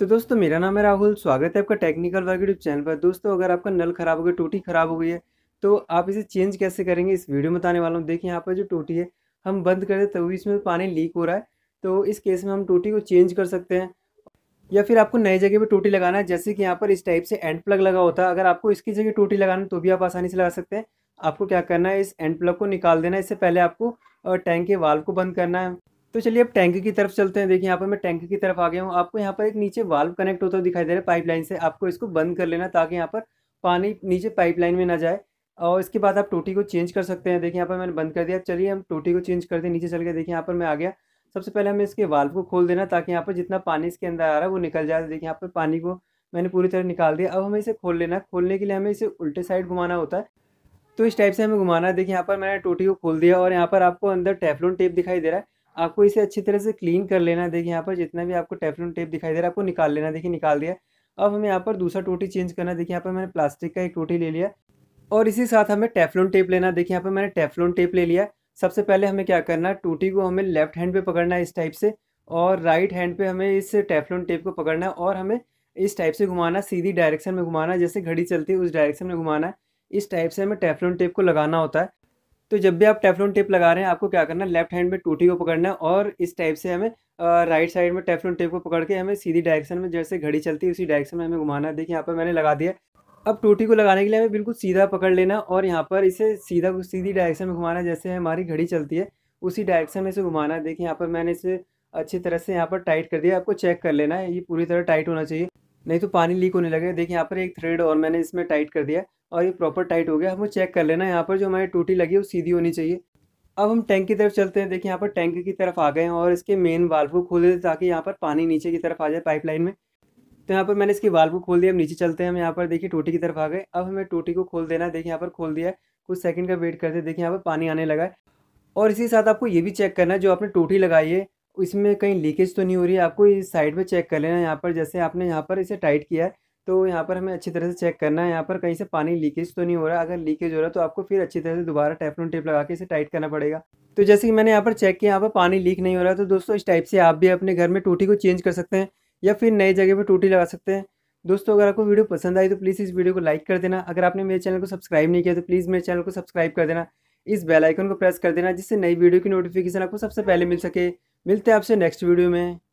तो दोस्तों मेरा नाम है राहुल स्वागत है आपका टेक्निकल वर्क यूट्यूब चैनल पर दोस्तों अगर आपका नल खराब हो गया टूटी खराब हो गई है तो आप इसे चेंज कैसे करेंगे इस वीडियो में बताने वाला हूँ देखिए यहाँ पर जो टूटी है हम बंद कर दें तभी तो इसमें पानी लीक हो रहा है तो इस केस में हम टूटी को चेंज कर सकते हैं या फिर आपको नई जगह पर टूटी लगाना है जैसे कि यहाँ पर इस टाइप से एंड प्लग लगा होता है अगर आपको इसकी जगह टूटी लगाना है तो भी आप आसानी से लगा सकते हैं आपको क्या करना है इस एंड प्लग को निकाल देना है इससे पहले आपको टैंक के वाल्व को बंद करना है तो चलिए अब टैंक की तरफ चलते हैं देखिए यहाँ पर मैं टैंक की तरफ आ गया हूँ आपको यहाँ पर एक नीचे वाल्व कनेक्ट होता दिखाई दे रहा है पाइपलाइन से आपको इसको बंद कर लेना ताकि यहाँ पर पानी नीचे पाइपलाइन में ना जाए और इसके बाद आप टोटी को चेंज कर सकते हैं देखिए यहाँ पर मैंने बंद कर दिया चलिए हम टोटी को चेंज कर दें नीचे चल के देखिए यहाँ पर मैं आ गया सबसे पहले हमें इसके वाल्व को खोल देना ताकि यहाँ पर जितना पानी इसके अंदर आ रहा है वो निकल जाए देखिए यहाँ पर पानी को मैंने पूरी तरह निकाल दिया अब हमें इसे खोल लेना खोलने के लिए हमें इसे उल्टे साइड घुमाना होता है तो इस टाइप से हमें घुमाना है देखिए यहाँ पर मैंने टोटी को खोल दिया और यहाँ पर आपको अंदर टेफलोन टेप दिखाई दे रहा है आपको इसे अच्छी तरह से क्लीन कर लेना है देखिए यहाँ पर जितना भी आपको टेफलॉन टेप दिखाई दे रहा है आपको निकाल लेना देखिए निकाल दिया अब हमें यहाँ पर दूसरा टोटी चेंज करना है देखिए यहाँ पर मैंने प्लास्टिक का एक टोटी ले लिया और इसी साथ हमें टेफलोन टेप लेना देखिए यहाँ पर मैंने टेफलॉन टेप ले लिया सबसे पहले हमें क्या करना है टोटी को हमें लेफ्ट हैंड पे पकड़ना है इस टाइप से और राइट हैंड पे हमें इस टेफलोन टेप को पकड़ना है और हमें इस टाइप से घुमाना सीधी डायरेक्शन में घुमाना जैसे घड़ी चलती है उस डायरेक्शन में घुमाना है इस टाइप से हमें टेफलोन टेप को लगाना होता है तो जब भी आप टेफलॉन टेप लगा रहे हैं आपको क्या करना है लेफ्ट हैंड में टूटी को पकड़ना है और इस टाइप से हमें राइट साइड में टेफलॉन टेप को पकड़ के हमें सीधी डायरेक्शन में जैसे घड़ी चलती है उसी डायरेक्शन में हमें घुमाना है देखिए यहाँ पर मैंने लगा दिया अब टूटी को लगाने के लिए हमें बिल्कुल सीधा पकड़ लेना और यहाँ पर इसे सीधा सीधी डायरेक्शन में घुमाना जैसे हमारी घड़ी चलती है उसी डायरेक्शन में इसे घुमाना देखिए यहाँ पर मैंने इसे अच्छी तरह से यहाँ पर टाइट कर दिया आपको चेक कर लेना है ये पूरी तरह टाइट होना चाहिए नहीं तो पानी लीक होने लगे देखिए यहाँ पर एक थ्रेड और मैंने इसमें टाइट कर दिया और ये प्रॉपर टाइट हो गया हमें चेक कर लेना यहाँ पर जो हमारी टूटी लगी है वो सीधी होनी चाहिए अब हम टैंक की तरफ चलते हैं देखिए यहाँ पर टैंक की तरफ आ गए हैं और इसके मेन वाल्व को खोल देते ताकि यहाँ पर पानी नीचे की तरफ आ जाए पाइपलाइन में तो यहाँ पर मैंने इसकी वाल्व को खोल दिया अब नीचे चलते हैं हम यहाँ पर देखिए टोटी की तरफ आ गए अब हमें टोटी को खोल देना है देखिए यहाँ पर खोल दिया है कुछ सेकंड का वेट करते हैं देखिए यहाँ पर पानी आने लगा है और इसी साथ आपको ये भी चेक करना है जो आपने टोटी लगाई है इसमें कहीं लीकेज तो नहीं हो रही है आपको इस साइड में चेक कर लेना यहाँ पर जैसे आपने यहाँ पर इसे टाइट किया है तो यहाँ पर हमें अच्छी तरह से चेक करना है यहाँ पर कहीं से पानी लीकेज तो नहीं हो रहा अगर लीकेज हो रहा है तो आपको फिर अच्छी तरह से दोबारा टेफलॉन टेप लगा के इसे टाइट करना पड़ेगा तो जैसे कि मैंने यहाँ पर चेक किया यहाँ पर पानी लीक नहीं हो रहा तो दोस्तों इस टाइप से आप भी अपने घर में टूटी को चेंज कर सकते हैं या फिर नई जगह पर टूटी लगा सकते हैं दोस्तों अगर आपको वीडियो पसंद आई तो प्लीज़ इस वीडियो को लाइक कर देना अगर आपने मेरे चैनल को सब्सक्राइब नहीं किया तो प्लीज़ मेरे चैनल को सब्सक्राइब कर देना इस बेल आइकन को प्रेस कर देना जिससे नई वीडियो की नोटिफिकेशन आपको सबसे पहले मिल सके मिलते हैं आपसे नेक्स्ट वीडियो में